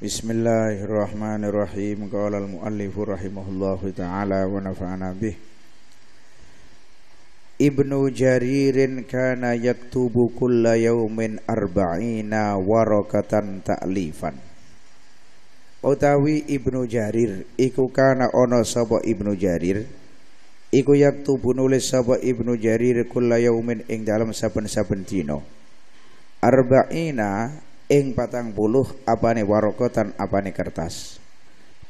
Bismillahirrahmanirrahim. Qala al-muallif rahimahullahu taala wa nafa'ana bih. Ibnu Jaririn kana yaktubu kulla yaumin arba'ina warakatan ta'lifan. Utawi Ibnu Jarir iku kana ono sapa Ibnu Jarir iku yaktubu nulis sapa Ibnu Jarir kulla yaumin ing dalam saben-saben dina. Arba'ina ing patang puluh apane warokotan apane kertas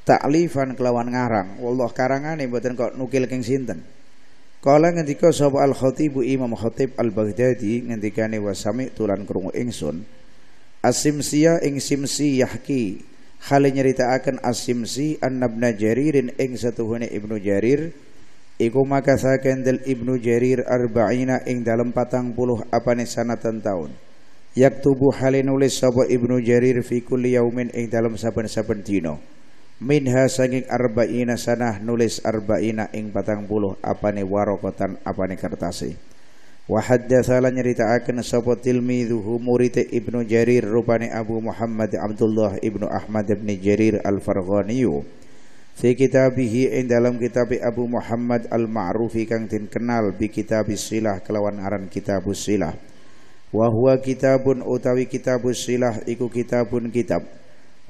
taklifan kelawan ngarang wallah karangane mboten kok nukil king sinten kala ngendika sapa al khatibu imam khatib al baghdadi ngendikane wasami tulan krungu ingsun asimsia ing simsi yahki hale akan asimsi an annabna jaririn ing satuhune ibnu jarir iku makasaken del ibnu jarir arba'ina ing dalem patang puluh apane sanatan taun Yak tubuh hale nulis sapa Ibnu Jarir fi kulli yaumin ing dalam saben-saben dina minha sanging arba'ina sanah nulis arba'ina ing patang puluh apane warokotan apane kertase wa haddatsalan nyeritaaken sapa tilmidhuhu murid Ibnu Jarir rupane Abu Muhammad Abdullah Ibnu Ahmad bin Jarir Al-Farghani fi kitabihi ing dalam kitab Abu Muhammad Al-Ma'rufi kang den kenal bi kitab silah kelawan aran kitabus silah wa huwa kitabun utawi kitabus silah iku kitabun kitab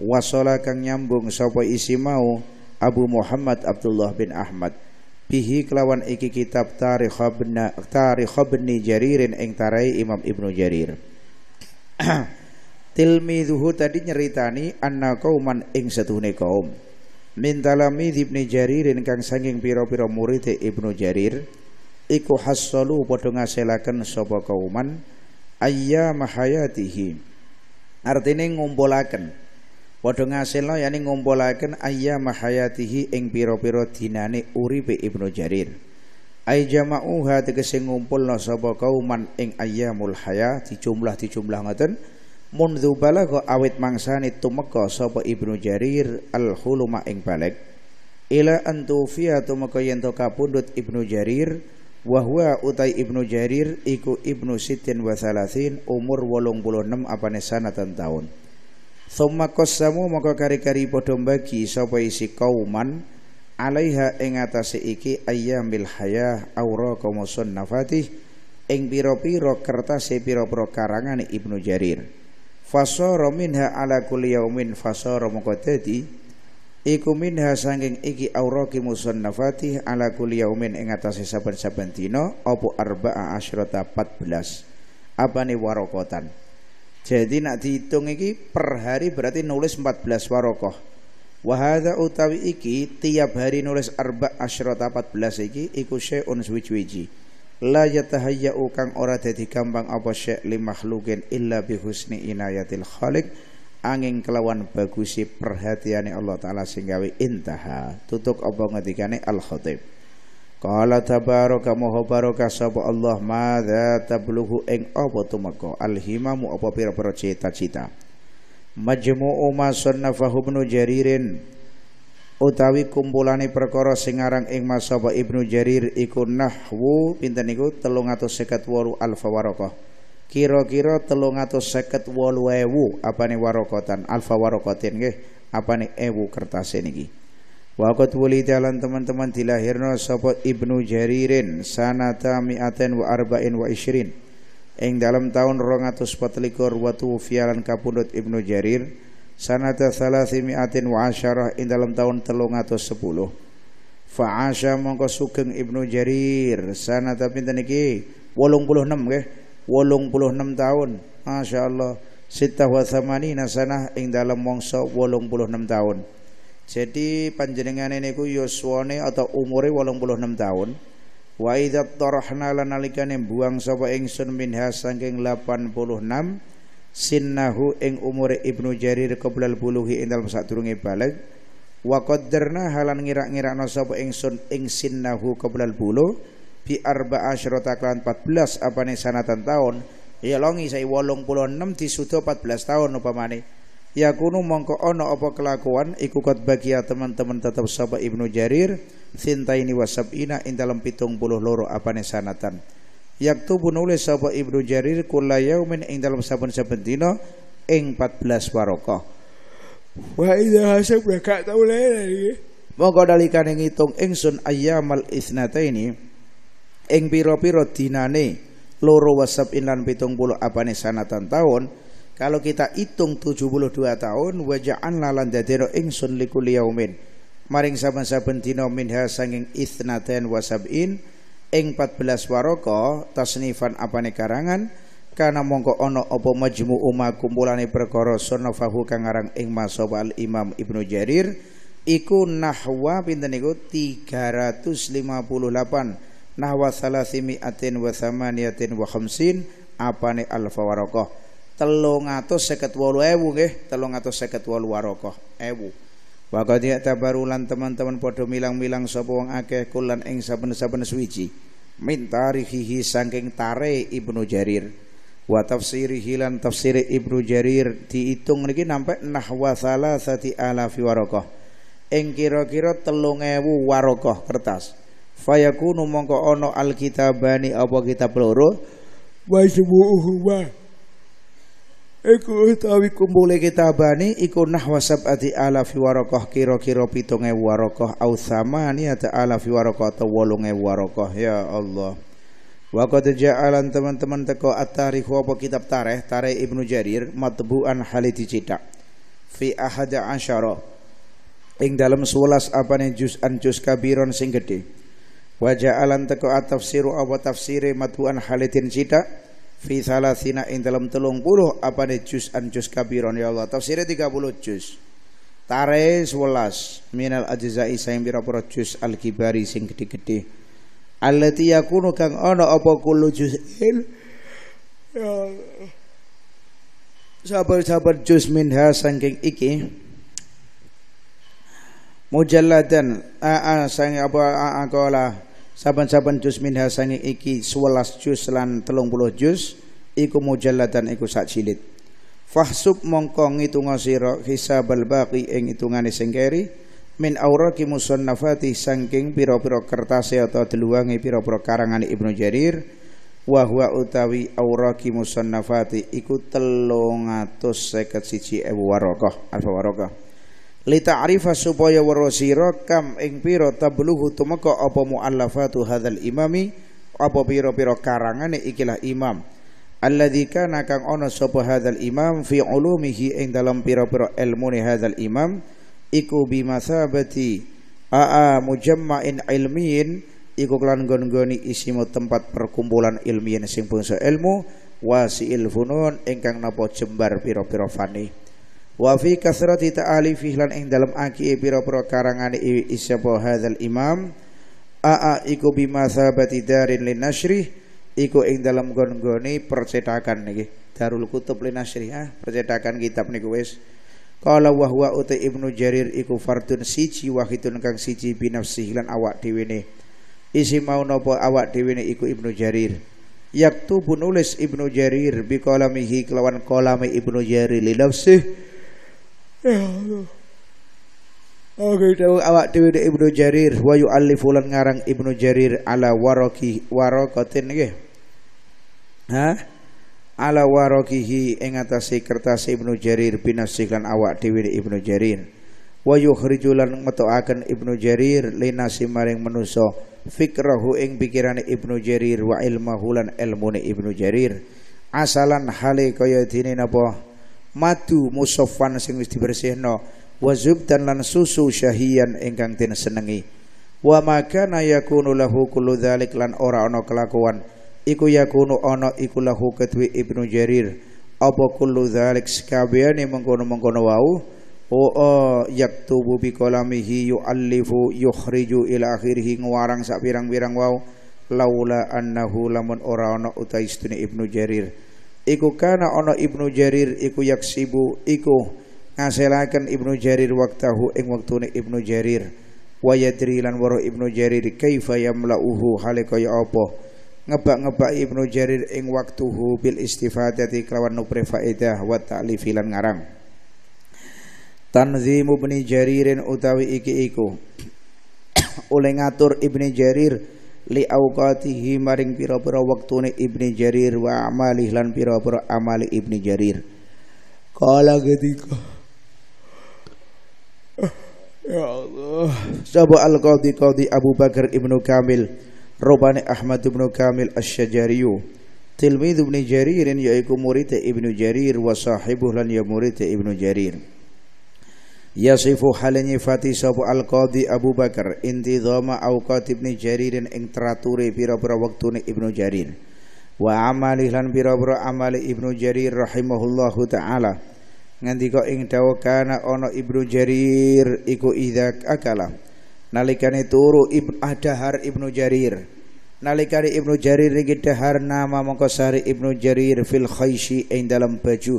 wasala kang nyambung sapa isi mau Abu Muhammad Abdullah bin Ahmad bihi kelawan iki kitab tarikhabna tarikhabni Jaririn ing tarai Imam Ibnu Jarir Tilmidhuhu tadi nyeritani anna kauman ing setune kaum mintalami talamid Ibnu Jaririn kang sanging piro-piro murid Ibnu Jarir iku hassalu padha ngaselaken sapa kauman ayyama hayatihi artine ngumpulaken padha ngasilno yani ngumpulaken ayyama hayatihi ing pira-pira dinane uripe Ibnu Jarir ay jama'uha tegese ngumpulno sapa kauman ing ayyamul hayat dijumlah dijumlah ngoten mundu balagha awit mangsane tumeka sapa Ibnu Jarir al huluma ing balek ila antufiya tumeka yen to Ibnu Jarir wa huwa utai Ibnu Jarir iku Ibnu Sitin wa Salasin umur wolong puluh enam apa sanatan tahun. Thumma kosamu maka kari-kari podom bagi sapa isi kauman alaiha ing atase iki ayyamil hayah awra kumusun nafatih ing piro-piro kertas e piro-piro karangan Ibnu Jarir. Fasoro minha ala kuliyaumin fasoro mukotedi dadi Iku minha sanging iki auraki musannafati ala kulli yaumin ing atase saben-saben dina arba'a asyrata 14. Abani warokotan. Jadi nak dihitung iki per hari berarti nulis 14 warokoh. Wahada utawi iki tiap hari nulis arba asyrata 14 iki iku syai'un suwi-wiji. La yatahayya'u kang ora dadi gampang apa syai' li illa bihusni inayatil khaliq angin kelawan bagusi perhatiane Allah taala sing intaha tutup apa ngendikane al khatib qala tabaraka moho baraka sapa Allah mada tablughu ing apa tumeka al himamu apa pira-pira cita-cita majmu'u ma sunnafahu ibnu jaririn utawi kumpulane perkara singarang aran ing masaba ibnu jarir iku nahwu pinten niku 358 alfa warakah kira-kira telung atau seket walu ewu apa nih warokotan alfa warokotin nggih apa nih ewu kertas niki Waqat jalan teman-teman dilahirno sopot Ibnu Jaririn sanata mi'aten wa arba'in wa ishrin ing dalam tahun likor watu fialan kapundhut Ibnu Jarir sanata salasi mi'atin wa asyarah ing dalam tahun sepuluh fa'asha mongko sugeng Ibnu Jarir sanata pinten puluh enam nggih wolung puluh enam tahun Masya Allah Sitah wa thamanina sanah ing dalam wongso wolung puluh enam tahun Jadi panjenengan ini ku yuswane ya atau umure wolung puluh enam tahun Wa idha tarahna yang buang sapa ingsun minha sangking lapan puluh enam Sinnahu ing umure Ibnu Jarir keblal buluhi ing dalam sadurunge balik. Wa qaddarna halan ngira-ngira sapa ingsun ing sinnahu keblal buluh bi arba asyrota klan 14 nih sanatan tahun ya longi saya sai 86 disuda 14 tahun upamane ya kunu mongko ono apa kelakuan ikut kot bagia teman-teman tetap sapa Ibnu Jarir sintaini wasabina ina dalam pitung puluh loro nih sanatan yaktubu nulis sapa Ibnu Jarir kula yaumin ing dalam saben-saben dina ing 14 warokoh wah ini hasil berkat tau lha ya, ya. Mongko dalikane ngitung ingsun ayyamal ini ing pira-pira dinane loro wasab inlan pitung puluh apane sanatan tahun kalau kita hitung 72 tahun waja'an lalan dadero ingsun likul yaumin maring saben-saben dina minha sanging itsnaten wasabin ing 14 waraka tasnifan apane karangan kana mongko ono opo majmu uma kumpulane perkara sunafahu kang kangarang ing masobal Imam Ibnu Jarir iku nahwa pinten niku 358 nahwa salasimiatin wa samaniatin wa khamsin apa alfa warokoh telung atus seket wolu ewu nggih telung atus seket wolu warokoh ewu Waqad tabarulan teman-teman podo milang-milang sapa akeh kulan ing saben-saben suwiji Minta tarihihi sangking tare Ibnu Jarir wa tafsirihi hilan tafsire Ibnu Jarir dihitung niki nampak nahwa salasati alafi warokoh ing kira-kira telung ewu warokoh kertas fayakunu mongko ono alkitabani apa kitab loro wasmuhuma iku utawi kumpule kitabani iku nahwa sab'ati alafi warokoh kira-kira pitung ewu warokoh au samaniyata alafi warokoh atau wolung ewu warokoh ya Allah Wa qad ja'alan teman-teman teko at-tarikh apa kitab tareh tareh Ibnu Jarir matbu'an haliti dicetak fi ahada asyara ing dalam 11 apane juz'an juz kabiron sing gedhe Wa ja'alan teko tafsiru apa tafsire matuan halitin cita fi salasina ing dalam telung puluh apa ne juz an juz kabiron ya Allah tafsire puluh juz tare 11 minal ajzai saing bira pura juz al kibari sing gede-gede allati yakunu kang ono apa kullu juz'in ya sabar-sabar juz minha saking iki mujalladan a a sang apa a, a saban-saban juz min sangi iki 11 juz lan puluh juz iku mujalladan iku sak jilid fahsub mongkong ngitunga sira hisabal baqi ing itu sing keri min auraqi musannafati sangking pira-pira kertas atau deluange pira-pira karangane Ibnu Jarir wa huwa utawi auraqi musannafati iku 351 waraqah alfa waraqah Lita Arifah supaya weruh sira kam ing pira tablughu tumeka apa muallafatu hadzal imami apa piro pira karangane ikilah imam alladzi kana kang ana sapa imam fi ulumihi ing dalam piro pira ilmune hadal imam iku bimasabati aa mujamma'in ilmiyin iku kelan gon-goni isimu tempat perkumpulan ilmiyin sing bangsa ilmu wasi'il funun ingkang napa jembar piro piro fani wa fi kasrati ta'alifi lan ing dalem aki pira-pira karangane isapa hadzal imam aa iku bima sabati darin lin nasri iku ing dalem gon percetakan niki Darul Kutub lin nasri ah, percetakan kitab niku wis Kala wa huwa uta Ibnu Jarir iku fardun siji wahidun kang siji binafsihi lan awak dhewe ne. Isi mau nopo awak dhewe ne iku Ibnu Jarir. Yaktubu nulis Ibnu Jarir bi qalamihi kelawan qalame Ibnu Jarir li nafsihi Oke oh, tahu gitu. awak dhewe de Ibnu Jarir wa alifulan ngarang Ibnu Jarir ala waraki waraqatin nggih. Hah? Ala warakihi ing kertas Ibnu Jarir binasikan awak dhewe de Ibnu Jarir. Wa yukhriju lan Ibnu Jarir lina simaring menuso fikrahu ing pikirane Ibnu Jarir wa ilmahu lan ilmune Ibnu Jarir. Asalan hale kaya dene napa? madu Musofan sing wis dibersihno wa zubdan lan susu syahian ingkang den senengi wa maka na yakunu lahu kullu dzalik lan ora ana kelakuan iku yakunu ana iku lahu kedue Ibnu Jarir apa kullu dzalik sekabehane mengkono-mengkono wau Oh, yaktubu bi qalamihi yu'allifu yukhriju ila akhirih nguarang sak pirang-pirang wau laula annahu lamun ora ana uta istune Ibnu Jarir iku kana ana Ibnu Jarir iku yaksibu iku ngaselaken Ibnu Jarir waktahu ing wektune Ibnu Jarir wa yadri lan waro Ibnu Jarir kaifa yamlauhu hale kaya apa ngebak-ngebak Ibnu Jarir ing waktuhu bil istifadati kelawan nupre faedah wa ta'lifi lan ngarang Tanzimu Ibnu Jaririn utawi iki iku oleh ngatur Ibnu Jarir li auqatihi maring pira-pira wektune Ibnu Jarir wa amali lan pira-pira amali Ibnu Jarir kala ketika Ya Allah Saba al-Qadhi Qadhi Abu Bakar Ibnu Kamil Robani Ahmad Ibnu Kamil Asy-Syajariyu Tilmidh Ibnu Jarir yaiku murid Ibnu Jarir wa sahibuh lan ya murid Ibnu Jarir yasifu halenyi nyifati sapa al-qadhi Abu Bakar intidhama awqat Ibnu Jarir ing terature pira-pira wektune Ibnu Jarir wa amali lan pira-pira amali Ibnu Jarir rahimahullahu taala ngendika ing dawuh kana ono Ibnu Jarir iku idak akala nalikani turu ib Adahar ah, Ibnu Jarir nalikane Ibnu Jarir iki dahar nama mongkosari Ibnu Jarir fil khaishi ing dalam baju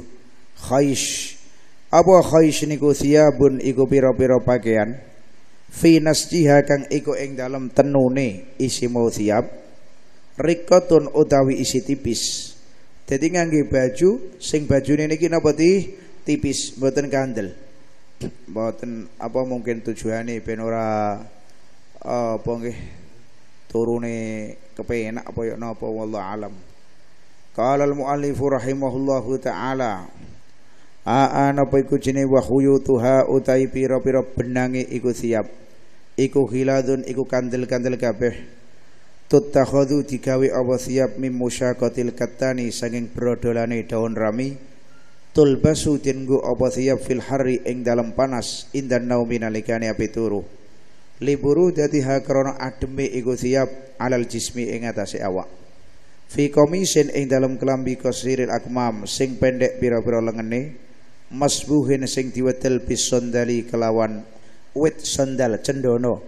apa khais niku thiyabun iku pira-pira pakaian fi nasjiha kang iku ing dalem tenune isi mau thiyab rikotun utawi isi tipis. Jadi ngangge baju sing baju niki kita ti tipis mboten kandel. Mboten apa mungkin tujuane ben ora apa nggih turune kepenak apa ya napa wallahu alam. Qala al muallif rahimahullahu taala Aan apa iku jenenge wa khuyutuha utai pira-pira benange iku siap. Iku hiladun iku kandel-kandel kabeh. Tuttakhadhu digawe apa siap mim musyaqatil kattani saking brodolane daun rami. Tulbasu tinggu apa siap fil harri ing dalam panas indan naumi nalikane api turu. Liburu dadi hakrono ademe iku siap alal jismi ing atase awak. Fi komisen ing dalem kelambi kosiril akmam sing pendek piro-piro lengene. masbuhin sing diwedel bisondali kelawan wit sandal cendono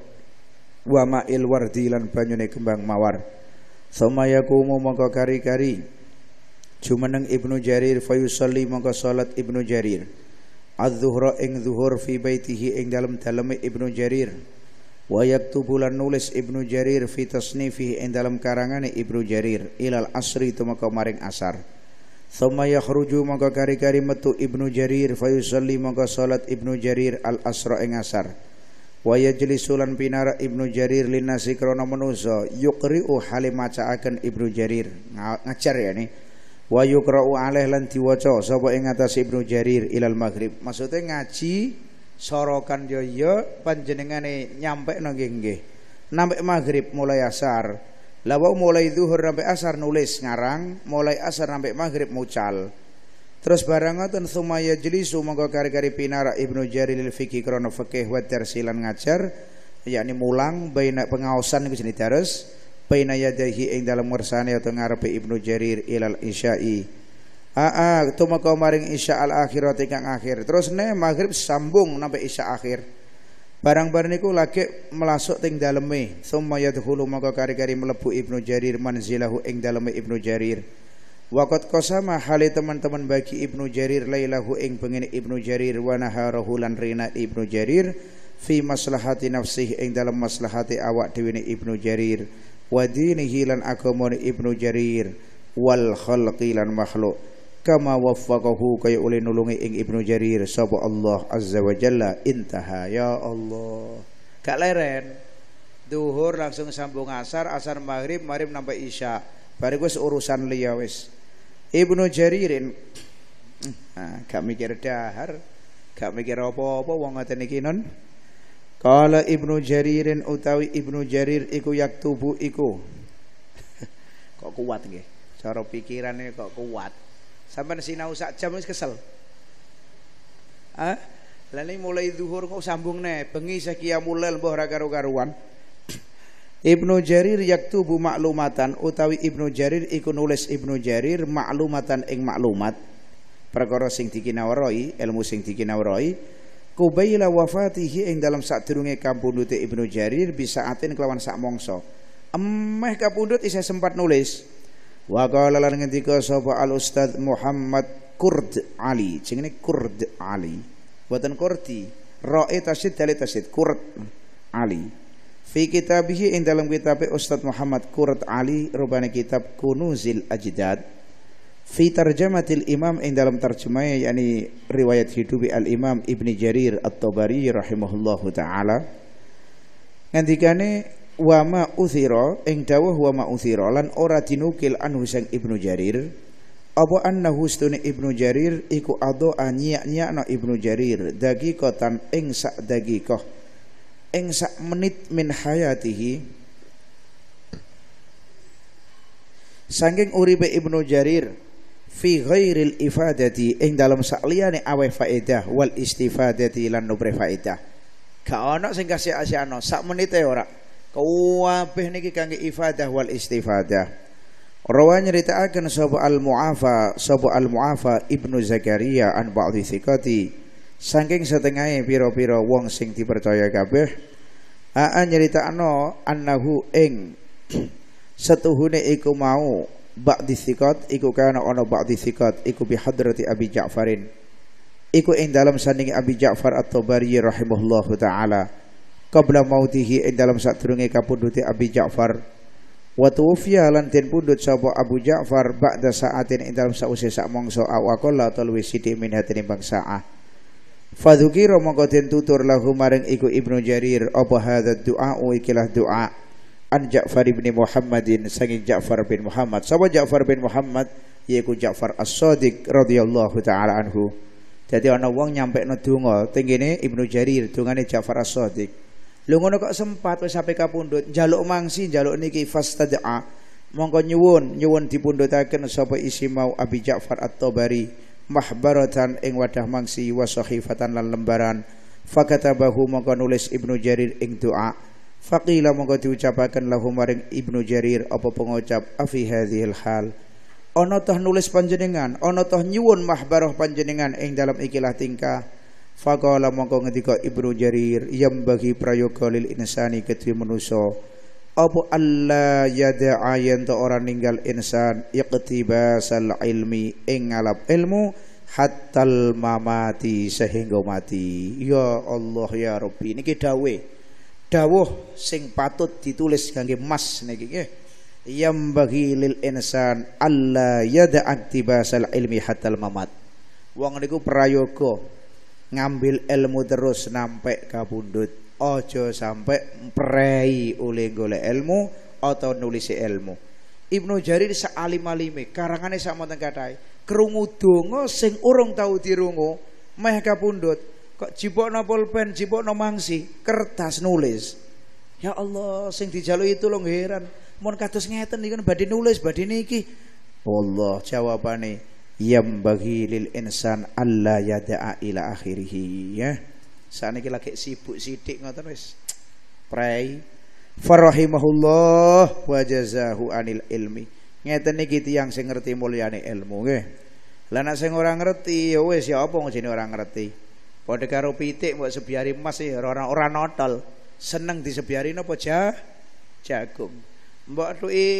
wa ma'il wardi lan banyune kembang mawar thumma yakumu mongko kari-kari jumeneng ibnu jarir fa yusalli mongko salat ibnu jarir az-zuhra ing zuhur fi baitihi ing dalem daleme ibnu jarir wa yaktubu lan nulis ibnu jarir fi tasnifi ing dalem karangane ibnu jarir ilal asri tumeka maring asar Thumma yakhruju maka kari-kari metu Ibnu Jarir fayusalli maka salat Ibnu Jarir al-Asra ing asar. Wa yajlisu pinara Ibnu Jarir lina krana manusa yukriu hale macaaken Ibnu Jarir. Ngajar ya ni. Wa yuqra'u alaih lan diwaca sapa ing atas Ibnu Jarir ilal maghrib. Maksudnya ngaji sorokan yo yo iya, panjenengane nyampe nggih nggih. Nampe maghrib mulai asar. Lawau mulai zuhur sampai asar nulis ngarang, mulai asar sampai maghrib mucal. Terus barangnya tuan sumaya jelisu mengko kari kari pinara ibnu jari lil fikih krono fakih wajar silan ngajar, yakni mulang bayna pengawasan itu sini terus. Bayna yadahi ing dalam mersani atau ngarpe ibnu jarir ilal isya'i Aa, tu maka maring isya al akhirat ingkang akhir. Terus ne maghrib sambung sampai isya akhir. Barang bar niku lagi melasuk teng daleme, summa hulu maka kari-kari melebu Ibnu Jarir manzilahu ing daleme Ibnu Jarir. Waqat kosama hali teman-teman bagi Ibnu Jarir lailahu ing pengene Ibnu Jarir wana naharahu rina Ibnu Jarir fi maslahati nafsih ing dalam maslahati awak dhewe Ibnu Jarir wadi dinihi lan Ibnu Jarir wal khalqi makhluk kama waffaqahu kaya oleh nulungi ing Ibnu Jarir sapa Allah azza wa jalla intaha ya Allah gak leren duhur langsung sambung asar asar maghrib maghrib nampak isya bariku urusan liya wis Ibnu Jaririn nah, gak mikir dahar gak mikir apa-apa wong ngoten iki non Kala Ibnu Jaririn utawi Ibnu Jarir iku tubuh iku. kok kuat nggih. Cara pikirannya kok kuat. Sampai sinau sak jam wis kesel. Hah? Lalu mulai zuhur kok sambung ne, bengi sakia mulai mbah ora karu-karuan. Ibnu Jarir yaktubu maklumatan utawi Ibnu Jarir iku nulis Ibnu Jarir maklumatan ing maklumat perkara sing dikinawrai ilmu sing dikinawrai Kubaila wafatihi ing dalam sadurunge kapundhute Ibnu Jarir bisa atin kelawan sak mongso. Emeh kapundhut saya sempat nulis Wa qala lan ngendika sapa al ustaz Muhammad Kurd Ali. Jenenge Kurd Ali. Buatan Kurdi. Ra'i tasyid dalil tasyid Kurd Ali. Fi kitabih ing dalam kitab Ustaz Muhammad Kurd Ali rubane kitab Kunuzil Ajdad. Fi tarjamatil Imam ing dalam terjemahnya yakni riwayat hidupi Al Imam Ibn Jarir At-Tabari rahimahullahu taala. Ngendikane wama ma uthira ing dawuh wa lan ora dinukil anhu sang Ibnu Jarir apa annahu stune Ibnu Jarir iku ado anyak no Ibnu Jarir dagiqatan ing sak dagiqah ing sak menit min hayatihi saking uripe Ibnu Jarir fi ghairil ifadati ing dalam sakliyane awe faedah wal istifadati lan nubre faedah gak ono sing kasih asiano sak menite ora Kabeh niki kangge ifadah wal istifadah. Rawa akan sapa al-Mu'afa, sapa al-Mu'afa Ibnu Zakaria an ba'dhi thiqati. Saking setengahnya piro-piro wong sing dipercaya kabeh. Aa ano annahu ing setuhune iku mau ba'dhi thiqat iku kana ana ba'dhi thiqat iku bi hadrati Abi Ja'farin. Iku ing dalam sandingi Abi Ja'far At-Tabari rahimahullahu taala qabla mautihi ing dalam sadurunge kapundhute Abi Ja'far wa tuwfiya lan den pundhut sapa Abu Ja'far ba'da sa'atin ing dalam sause sak mangsa awak ta luwih sidi min hatine bangsaah Fadhukira mongko den tutur lahu maring iku Ibnu Jarir apa hadza doa ikilah doa an Ja'far bin Muhammadin sangi Ja'far bin Muhammad sapa Ja'far bin Muhammad yaiku Ja'far As-Shadiq radhiyallahu taala anhu jadi ana wong nyampekno donga teng Ibnu Jarir dongane Ja'far As-Shadiq Lu ngono kok sempat wis sampe kapundhut, njaluk mangsi, njaluk niki fastad'a. Mongko nyuwun, nyuwun dipundhutaken sapa isi mau Abi Ja'far At-Tabari mahbaratan ing wadah mangsi wa sahifatan lan lembaran. Fakatabahu mongko nulis Ibnu Jarir ing doa. Faqila mongko diucapaken lahu maring Ibnu Jarir apa pengucap afi hadhil hal. Ana toh nulis panjenengan, ana toh nyuwun mahbarah panjenengan ing dalam ikilah tingkah Faqala mongko ngendika Ibnu Jarir yang bagi prayoga lil insani kedhi manusa apa Allah yada'a yen to ora ninggal insan iqtibasal ilmi ing ngalap ilmu hatal mamati sehingga mati ya Allah ya Rabbi niki dawuh dawuh sing patut ditulis kangge mas niki nggih yang bagi lil insan alla yada'a iqtibasal ilmi hatal mamat wong niku prayoga ngambil ilmu terus sampai kabundut ojo sampai prei oleh golek ilmu atau nulis ilmu Ibnu Jarir sealim alime karangane sama tengkatai kerungu dongo sing urung tahu dirungu meh kabundut kok jibok no pulpen jibok no mangsi kertas nulis ya Allah sing dijaluk itu lo heran mon kados ngeten niku kan badhe nulis badhe niki Allah jawabane bagi lil insan alla yada'a ila akhirih ya kita lagi sibuk sithik ngoten wis pray farahimahullah wajazahu anil ilmi ngeten iki tiyang sing ngerti mulyane ilmu nggih lah nek sing ngerti ya ya apa jenenge orang ngerti padha karo pitik buat sebiari emas ya orang ora notol seneng disebiari napa ja jagung mbok tuki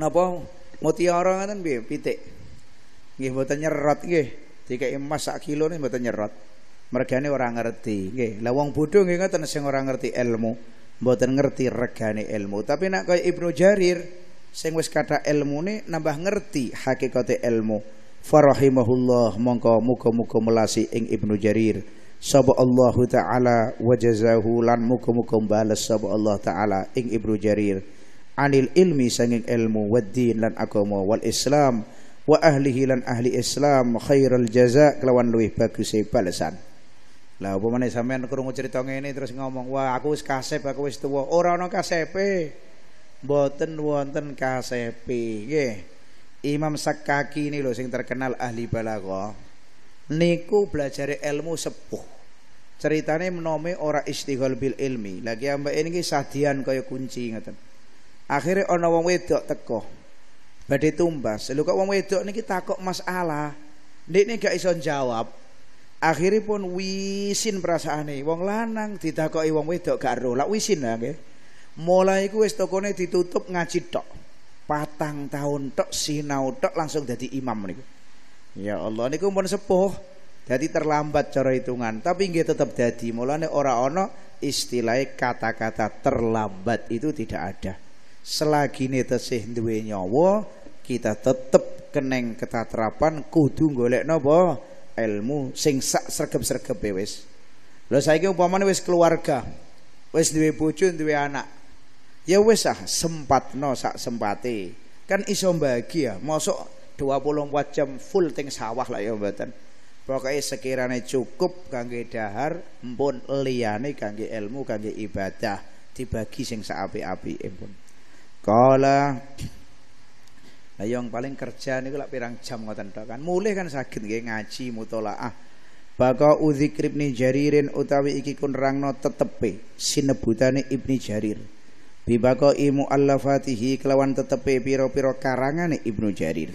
napa mutiara ngoten piye pitik. Nggih mboten nyerot nggih. Dikeki emas sak kilo nggih mboten nyerot. Mergane ora ngerti nggih. lawang wong bodho nggih ngoten sing ora ngerti ilmu, mboten ngerti regane ilmu. Tapi nek kaya Ibnu Jarir sing wis ilmu nih nambah ngerti hakikate ilmu. Farahimahullah mongko muga-muga melasi ing Ibnu Jarir. Sapa Allah Ta'ala wajazahu lan muga-muga bales sapa Allah Ta'ala ing Ibnu Jarir anil ilmi sanging ilmu waddin lan agama wal islam wa ahlihi lan ahli islam khairul jaza kelawan luwih bagus e balasan lah apa meneh sampean kerungu cerita ini terus ngomong wah aku wis kasep aku wis tuwa orang ana kasepe mboten wonten kasepe nggih Imam Sakaki ini loh sing terkenal ahli balago niku belajar ilmu sepuh ceritane menome ora istighol bil ilmi lagi ambek ini sadian kaya kunci ngoten Akhirnya ana wong wedok teko. Badhe tumbas. Luka kok wong wedok niki takok masalah. ini gak iso jawab. Akhirnya pun wisin perasaane. Wong lanang ditakoki wong wedok gak ro. Lak wisin lah nggih. Mulai iku wis tokone ditutup ngaji tok. Patang tahun tok sinau tok langsung dadi imam niku. Ya Allah niku pun sepuh. Jadi terlambat cara hitungan, tapi nggih tetap jadi. Mulane ora ono istilah kata-kata terlambat itu tidak ada. selagine tasih duwe nyawa kita tetep keneng ketatrapan kudu golek napa ilmu sing sak sregep-sregep wis lho saiki upamane wis keluarga wis duwe bojo duwe anak ya wis ah sempatno sak sempate kan iso bahagia masuk 24 jam full teng sawah lah ya mboten pokoke sekirane cukup kangge dahar mpun liyane kangge ilmu kangge ibadah dibagi sing sak apik-apike mpun Kala Lah yang paling kerja niku lak pirang jam ngoten tok kan. Mulih kan sakit nggih ngaji mutolaah. Baka uzikri Jaririn utawi iki kun rangno tetepe sinebutane ibni Jarir. Bibaka imu allafatihi kelawan tetepe piro-piro karangane Ibnu Jarir.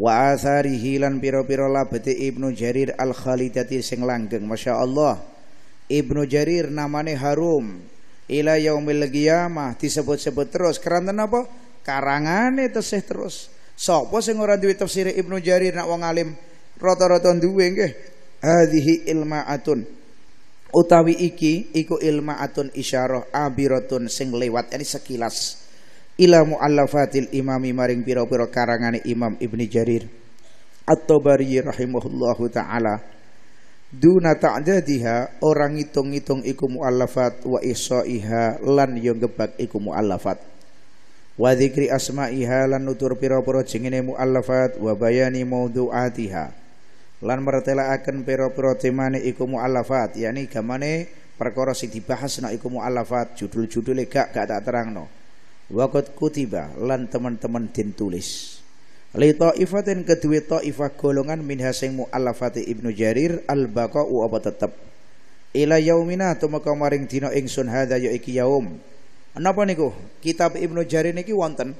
Wa asarihi lan piro-piro labete Ibnu Jarir al-Khalidati sing langgeng. Masya Ibnu Jarir namane harum. ila yaumil qiyamah disebut-sebut terus karena apa karangane tesih terus sapa sing ora duwe tafsir Ibnu Jarir nak wong alim rata-rata duwe nggih hadhihi ilmaatun utawi iki iku ilmaatun isyarah abiratun sing lewat ini sekilas ila mu'allafatil imami maring pira-pira karangane Imam Ibnu Jarir At-Tabari rahimahullahu taala Duna ta'dadiha orang ngitung-ngitung iku mu'allafat wa iha lan yo gebak iku mu'allafat. Wa dzikri asma'iha lan nutur pira-pira jengene mu'allafat wa bayani maudhu'atiha. Lan mertelaaken pira-pira temane iku mu'allafat, yakni gamane perkara sing dibahas nak iku mu'allafat, judul-judule gak gak tak terangno. Waqat kutiba lan teman-teman den tulis li taifatin kedua taifah golongan min hasing mu'allafati ibnu jarir al baqa'u apa tetep ila yaumina tumeka maring dina ingsun hadza ya iki yaum napa niku kitab ibnu jarir niki wonten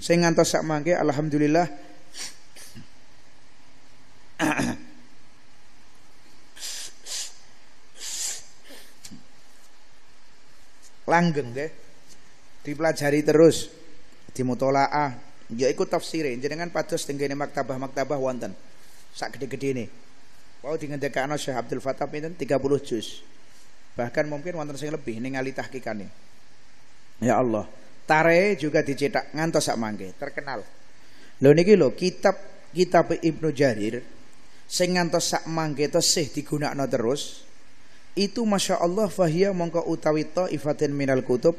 sing ngantos sak mangke alhamdulillah langgeng deh. dipelajari terus dimutolaah Ya iku tafsire jenengan pados tenggene maktabah-maktabah wonten. Sak gede-gedene. Wau dingendhekakno Syekh Abdul Fattah pinten 30 juz. Bahkan mungkin wonten sing lebih ning ali tahkikane. Ya Allah. Tare juga dicetak ngantos sak mangke, terkenal. Lo niki lo kitab kitab Ibnu Jarir sing ngantos sak mangke tesih digunakno terus. Itu Masya Allah fahiyah mongko utawi ifatin minal kutub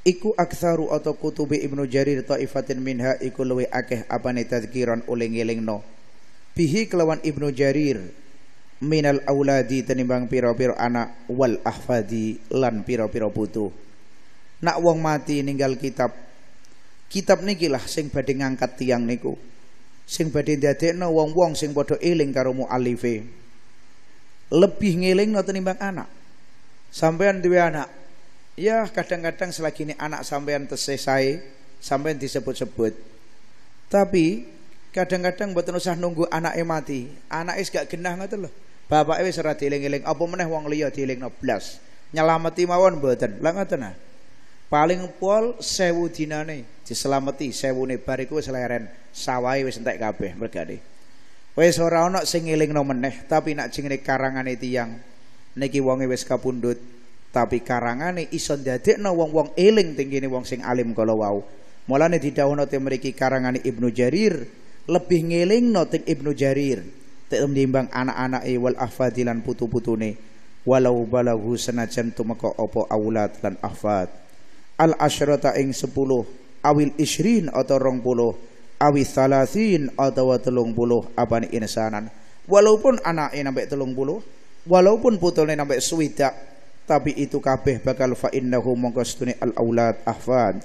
Iku aksaru atau kutubi Ibnu Jarir taifatin minha iku luwe akeh apane tazkiran oleh no. Bihi kelawan Ibnu Jarir minal auladi tenimbang piro-piro anak wal ahfadi lan piro-piro putu. Nak wong mati ninggal kitab. Kitab niki lah sing badhe ngangkat tiang niku. Sing badhe ndadekno wong-wong sing padha eling karo mualife. Lebih no tenimbang anak. Sampean duwe anak, Ya kadang-kadang selagi ini anak sampean terselesai Sampean disebut-sebut Tapi kadang-kadang buat usah nunggu anak anaknya mati es gak genah nggak loh Bapak wis ora dieling-eling apa meneh wong liya dielingno noblas Nyelamati mawon buatan Lah ngoten tenah Paling pol sewu dinane diselamati sewune ne bariku wis leren. Sawahe wis entek kabeh mergane. Wis ora ana sing elingno meneh tapi nak jengene karangane tiyang niki wonge wis kapundhut tapi karangane iso ndadekno wong-wong eling tinggine wong sing alim kala wau. Mulane didhawuhna te mriki karangane Ibnu Jarir lebih ngelingno notik Ibnu Jarir tinimbang anak e wal ahfadilan putu-putune walau balagu senajan tumeka apa aulat lan ahfad al asyrata ing 10 awil isrin atau puluh awil salasin atau puluh abane insanan walaupun anake nambe puluh walaupun putune nambe swidak tapi itu kabeh bakal fa innahu mongko setune al aulad ahfad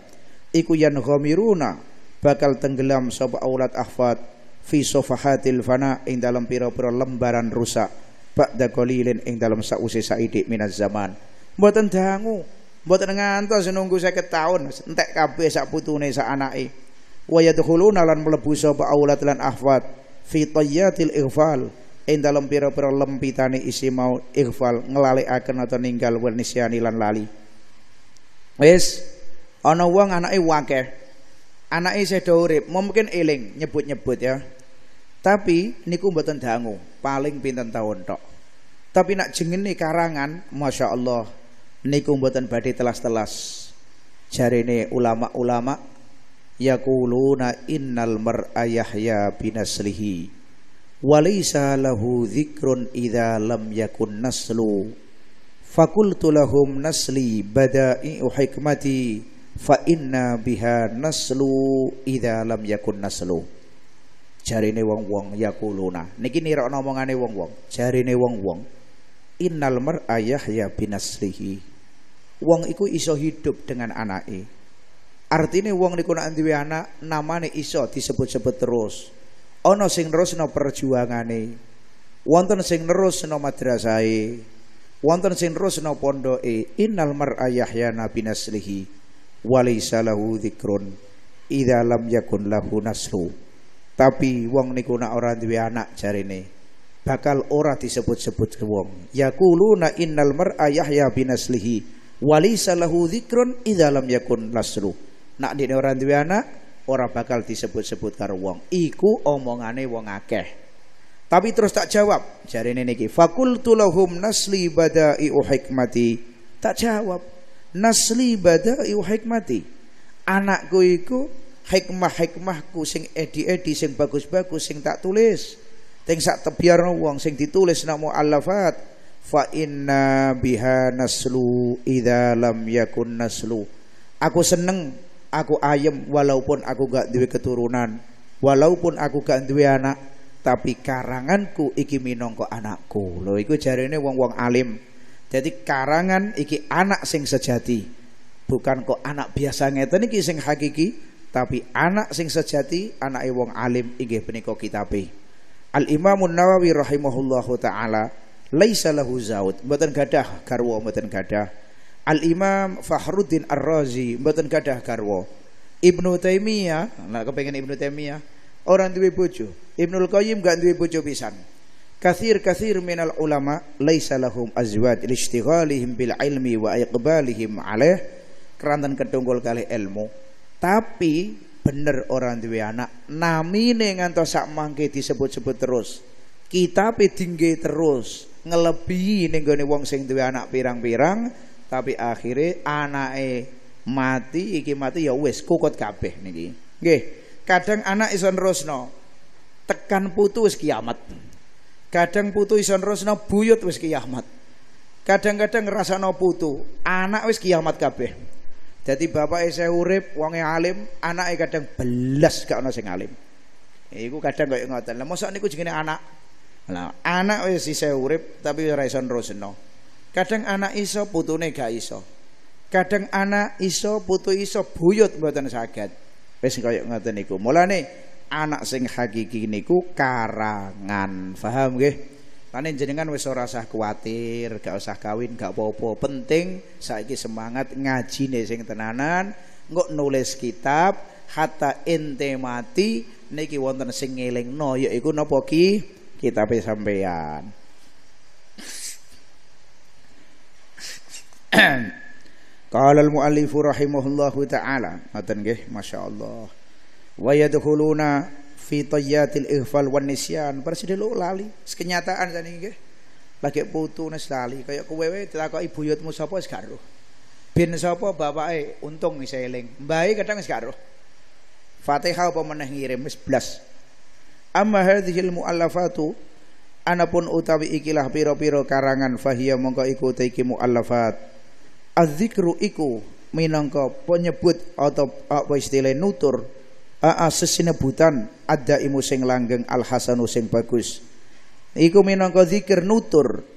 iku yan ghamiruna bakal tenggelam sapa aulad ahfad fi sofahatil fana ing dalam pira-pira lembaran rusak ba'da qalilin ing dalam sause saidik minaz zaman mboten dangu mboten ngantos nunggu 50 tahun entek kabeh sak putune sak anake wa yadkhuluna lan mlebu sapa aulad lan ahfad fi tayyatil ighfal ing dalem pira-pira lempitane isi mau ighfal nglalekaken atau ninggal wernisyani lan lali wis ana wong anake wakeh anake sedo urip mungkin eling nyebut-nyebut ya tapi niku mboten dangu paling pinten tahun tok tapi nak jengene karangan Masya Allah niku mboten badhe telas-telas jarene ulama-ulama yaquluna innal mar'a yahya binaslihi walaysa lahu dzikrun idza lam yakun naslu fakultu lahum nasli bada'i'u hikmati fa inna biha naslu idza lam yakun naslu jarine wong-wong yakuluna niki nirakno omongane wong-wong jarine wong-wong innal mar'a yahya binaslihi wong iku iso hidup dengan anake artine wong niku nek duwe anak namane iso disebut-sebut terus ana sing nerusno perjuangane wonten sing nerusno madrasahe wonten sing nerusno pondoke innal mar'a yahya nabi naslihi walaysa lahu dzikrun idza lam yakun lahu nasru tapi wong niku nak ora duwe anak jarene bakal ora disebut-sebut ke wong yaquluna innal mar'a yahya binaslihi walisa lahu dzikrun idza lam yakun nasru nak dene ora duwe anak ora bakal disebut-sebut karo wong. Iku omongane wong akeh. Tapi terus tak jawab. Jarine niki, fakultu lahum nasli bada'i hikmati. Tak jawab. Nasli bada'i hikmati. Anakku iku hikmah-hikmahku sing edi-edi sing bagus-bagus sing tak tulis. Teng sak tebiarno wong sing ditulis nak alafat. fa inna biha naslu idalam lam yakun naslu. Aku seneng aku ayem walaupun aku gak duwe keturunan walaupun aku gak duwe anak tapi karanganku iki minangka anakku lho iku jarene wong-wong alim jadi karangan iki anak sing sejati bukan kok anak biasa ngeten iki sing hakiki tapi anak sing sejati anak wong alim inggih punika kitabe Al Imamun Nawawi rahimahullahu taala laisa lahu zaud mboten gadah garwa mboten gadah Al Imam Fakhruddin Ar-Razi mboten gadah garwa. Ibnu Taimiyah, nek kepengen Ibnu Taimiyah, orang duwe bojo. Ibnu Qayyim gak duwe bojo pisan. Kathir-kathir minal ulama laisa lahum azwaj lishtighalihim bil ilmi wa iqbalihim alaih keranten ketunggul kali ilmu. Tapi bener orang duwe anak namine ngantos sak mangke disebut-sebut terus. Kita pedingge terus ngelebihi ning gone wong sing duwe anak pirang-pirang tapi akhirnya anake mati iki mati ya wis kukut kabeh niki nggih kadang anak iso nerusno tekan putu wis kiamat kadang putu iso nerusno buyut wis kiamat kadang-kadang ngrasakno putu anak wis kiamat kabeh jadi bapak saya urip wonge alim anaknya kadang belas gak ono sing alim iku kadang kaya ngoten lah mosok niku jenenge anak lah anak wis isih urip tapi ora iso nerusno Kadang anak iso putune gak iso. Kadang anak iso putu iso buyut mboten saged. Wis kaya ngoten niku. Mulane anak sing hakiki niku karangan. Faham, nggih? Lan jenengan wis ora usah kuwatir, gak usah kawin, gak apa-apa. Penting saiki semangat ngajine sing tenanan, engko nulis kitab hatta ente mati niki wonten sing ngelingno yaiku napa ki kitabe sampean. Qala al-muallif rahimahullahu taala. Ngoten masya Allah, Wa yadkhuluna fi tayyatil ihfal wan nisyan. Persidhe lo lali. Sekenyataan sakniki nggih. Lagi putu nes lali Kayak kowe wae ibu buyutmu sapa wis gak roh. Bin sapa bapake untung wis eling. Mbahe kadang wis Fatihah apa meneh ngirim wis blas. Amma hadhil muallafatu anapun utawi ikilah piro-piro karangan fahiyah mongko iku ta iki muallafat azzikru iku minangka penyebut atau ah, apa istilah nutur aa ah, ah, sesinebutan ada imu sing langgeng al hasanu sing bagus iku minangka zikir nutur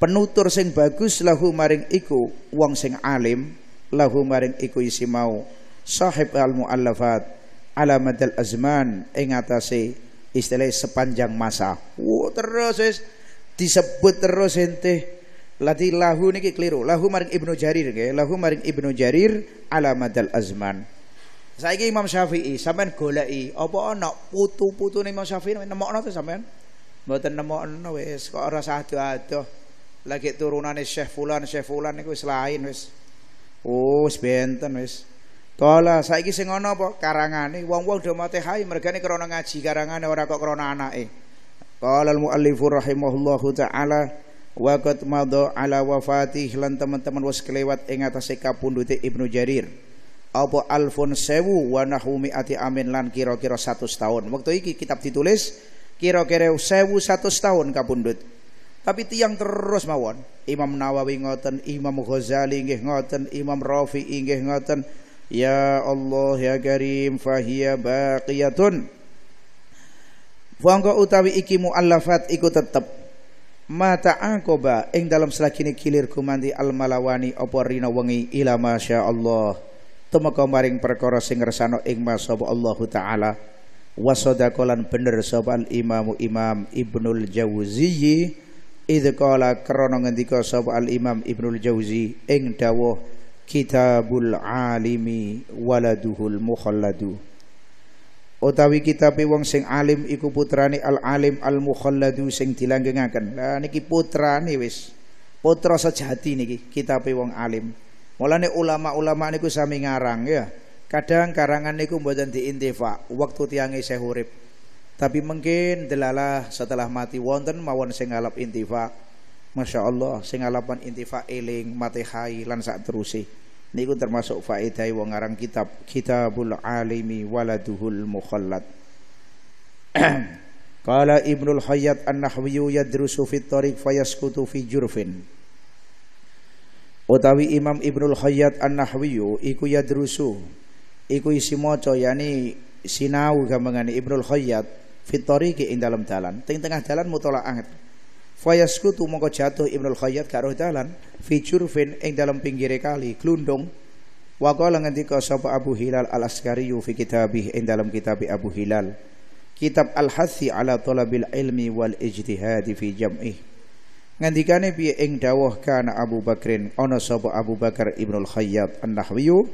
penutur sing bagus lahu maring iku wong sing alim lahu maring iku isi mau sahib al muallafat alamat al azman ing atase istilah sepanjang masa wow, terus disebut terus ente Lati lahu niki keliru. Lahu maring Ibnu Jarir nggih. Lahu maring Ibnu Jarir ala madal azman. Saiki Imam Syafi'i sampean goleki apa ana putu-putune Imam Syafi'i nemokno to sampean? Mboten nemokno wis kok ora sah ado Lagi turunane Syekh Fulan, Syekh Fulan niku wis lain wis. Oh, wis benten wis. Kala saiki sing ana apa karangane wong-wong do mate hai mergane krana ngaji karangane ora kok krana anake. Qala al-muallifur rahimahullahu ta'ala waqad madha ala wafati lan teman-teman wis kelewat ing atase kapundhute Ibnu Jarir apa alfun sewu wa nahu mi'ati amin lan kira-kira satu tahun waktu iki kitab ditulis kira-kira sewu satu tahun kapundhut tapi tiang terus mawon Imam Nawawi ngoten Imam Ghazali nggih ngoten Imam Rafi nggih ngoten ya Allah ya Karim fahiya baqiyatun Fuangko utawi iki mu'allafat iku tetep mata akoba ing dalam selakini kilir kumandi al malawani opo rina wengi ila masya Allah tumeka maring perkara sing resano ing masapa Allah taala wasodakolan bener sapa al imamu imam ibnul jauzi idh kala krana ngendika sobal al imam ibnul jauzi ing dawuh kitabul alimi waladuhul mukhalladu utawi kitabe wong sing alim iku putrane al alim al mukhalladu sing dilanggengaken lah niki putrane wis putra sejati niki kitabe wong alim mulane ulama-ulama niku sami ngarang ya kadang karangan niku mboten diintifa waktu tiange saya urip tapi mungkin delalah setelah mati wonten mawon sing ngalap intifa Masya Allah sing ngalapan intifa eling mati hai lan sak terusih niku termasuk faedah wong aran kitab Kitabul Alimi Waladuhul Mukhallad Qala Ibnul Hayyat An-Nahwiyu yadrusu fi tariq fayaskutu fi jurfin Utawi Imam Ibnul Hayyat An-Nahwiyu iku yadrusu iku isi maca yani sinau gamangane Ibnul Hayyat fi tariqi ing dalam dalan teng tengah dalan mutolaah fayaskutu mongko jatuh Ibnul Khayyat karo dalan fi fin ing dalam pinggire kali glundung wa qala ngendika sapa Abu Hilal Al Askari fi kitabih ing dalam kitab Abu Hilal kitab Al Hathi ala talabil ilmi wal ijtihadi fi jam'i ngendikane piye ing dawuh kana Abu Bakrin ana sapa Abu Bakar Ibnul Khayyat An-Nahwiyu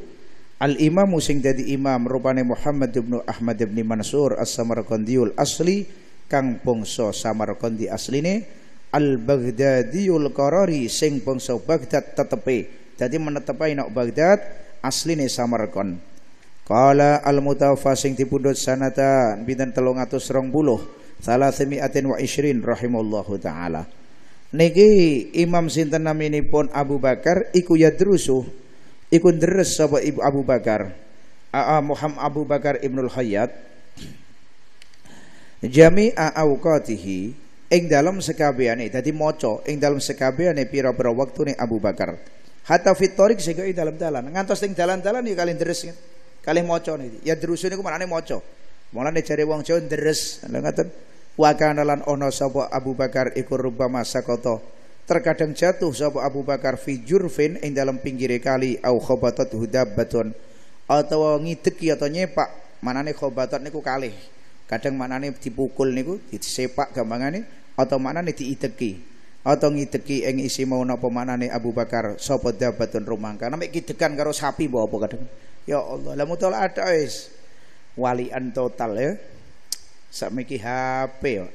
Al Imam sing dadi imam rupane Muhammad bin Ahmad bin Mansur as Samarqandiul asli kang bangsa Samarqandi asline al-Baghdadiul Qarari sing bangsa Baghdad tetepe. Dadi menetepai nok Baghdad asline Samarkand. Qala al-Mutawaffa sing dipundhut sanata pinten 320 salasiatin wa isrin rahimallahu taala. Niki Imam sinten naminipun Abu Bakar iku yadrusu iku deres sapa Ibu Abu Bakar. Aa Muhammad Abu Bakar Ibnul Hayyat jami'a awqatihi ing dalam sekabiane dadi maca ing dalam sekabiane pira-pira wektune Abu Bakar hatta fitorik sehingga ing dalam dalan ngantos ing dalan-dalan ya kalian deres ya. kalian maca niki ya drusun niku marane maca mulane jare wong Jawa deres lha ngaten wa kana lan ana sapa Abu Bakar iku rubama sakata terkadang jatuh sapa Abu Bakar fi jurfin ing dalam pinggire kali au khabatat hudabatun atau ngideki atau nyepak manane khabatat niku kalih kadang manane dipukul niku disepak gampangane atau nih diiteki atau ngiteki eng isi mau napa nih Abu Bakar sapa dabatun rumangka nek kidekan karo sapi bawa apa kadang ya Allah lah mutal ada is walian total ya sakniki HP ya